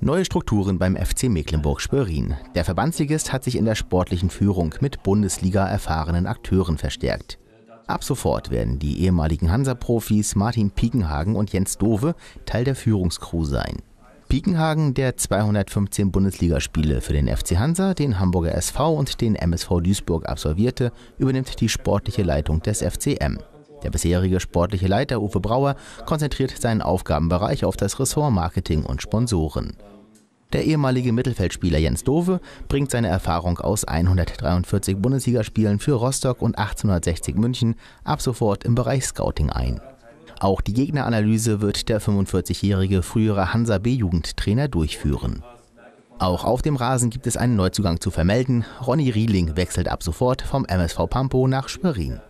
Neue Strukturen beim FC Mecklenburg-Schwerin. Der Verbandsligist hat sich in der sportlichen Führung mit Bundesliga-erfahrenen Akteuren verstärkt. Ab sofort werden die ehemaligen Hansa-Profis Martin Piekenhagen und Jens Dove Teil der Führungskrew sein. Piekenhagen, der 215 Bundesligaspiele für den FC Hansa, den Hamburger SV und den MSV Duisburg absolvierte, übernimmt die sportliche Leitung des FCM. Der bisherige sportliche Leiter Uwe Brauer konzentriert seinen Aufgabenbereich auf das Ressort Marketing und Sponsoren. Der ehemalige Mittelfeldspieler Jens Dove bringt seine Erfahrung aus 143 Bundesligaspielen für Rostock und 1860 München ab sofort im Bereich Scouting ein. Auch die Gegneranalyse wird der 45-jährige frühere Hansa B-Jugendtrainer durchführen. Auch auf dem Rasen gibt es einen Neuzugang zu vermelden. Ronny Rieling wechselt ab sofort vom MSV Pampo nach Schwerin.